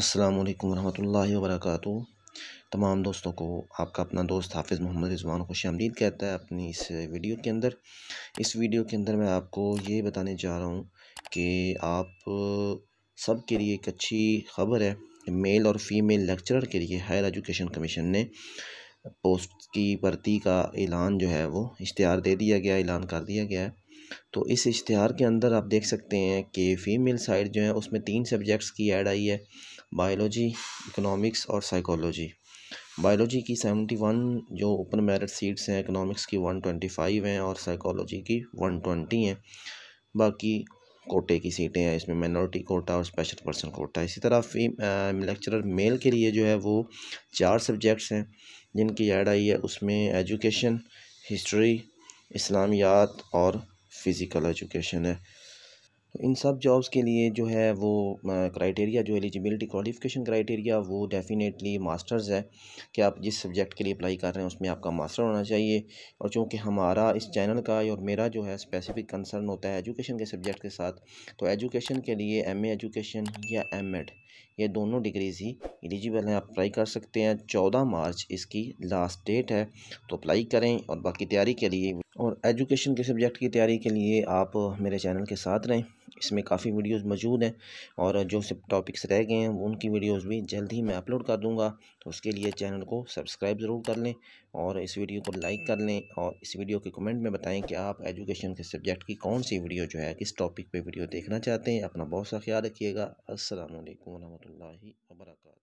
अस्सलाम वालेकुम रहमतुल्लाहि व बरकातहू तमाम दोस्तों को आपका अपना दोस्त हाफिज़ मोहम्मद रिजवान खुश आमदीद कहता है अपनी इस वीडियो के अंदर इस वीडियो के अंदर मैं आपको ये बताने जा रहा हूँ कि आप सब के लिए एक अच्छी खबर है मेल और फीमेल लेक्चरर के लिए हायर एजुकेशन कमीशन ने पोस्ट की भर्ती का ऐलान जो है वो इश्तहार दे दिया गया ऐलान कर दिया गया है तो इस इश्तहार के अंदर आप देख सकते हैं कि फ़ीमेल साइड जो है उसमें तीन सब्जेक्ट्स की ऐड आई है बायोलॉजी इकनॉमिक्स और साइकोलॉजी बायोलॉजी की सेवेंटी वन जो ओपन मेरिट सीट्स हैं इकनॉमिक्स की वन ट्वेंटी फाइव हैं और साइकोलॉजी की वन ट्वेंटी हैं बाकी कोटे की सीटें हैं इसमें माइनॉरिटी कोटा और स्पेशल पर्सन कोटा इसी तरह लेक्चरर मेल के लिए जो है वो चार सब्जेक्ट्स हैं जिनकी ऐड आई है उसमें एजुकेशन हिस्ट्री इस्लामियात और फ़िज़िकल एजुकेशन है इन सब जॉब्स के लिए जो है वो क्राइटेरिया जो एलिजिबिलिटी क्वालिफिकेशन क्राइटेरिया वो डेफिनेटली मास्टर्स है कि आप जिस सब्जेक्ट के लिए अप्लाई कर रहे हैं उसमें आपका मास्टर होना चाहिए और चूँकि हमारा इस चैनल का और मेरा जो है स्पेसिफिक कंसर्न होता है एजुकेशन के सब्जेक्ट के साथ तो एजुकेशन के लिए एम एजुकेशन या एम ये दोनों डिग्रीज़ ही एलिजिबल हैं आप अप्लाई कर सकते हैं चौदह मार्च इसकी लास्ट डेट है तो अप्लाई करें और बाकी तैयारी के लिए और एजुकेशन के सब्जेक्ट की तैयारी के लिए आप मेरे चैनल के साथ रहें इसमें काफ़ी वीडियोस मौजूद हैं और जो सब टॉपिक्स रह गए हैं उनकी वीडियोस भी जल्द ही मैं अपलोड कर दूंगा तो उसके लिए चैनल को सब्सक्राइब ज़रूर कर लें और इस वीडियो को लाइक कर लें और इस वीडियो के कमेंट में बताएं कि आप एजुकेशन के सब्जेक्ट की कौन सी वीडियो जो है किस टॉपिक पर वीडियो देखना चाहते हैं अपना बहुत सा ख्याल रखिएगा असल वरहमल वर्का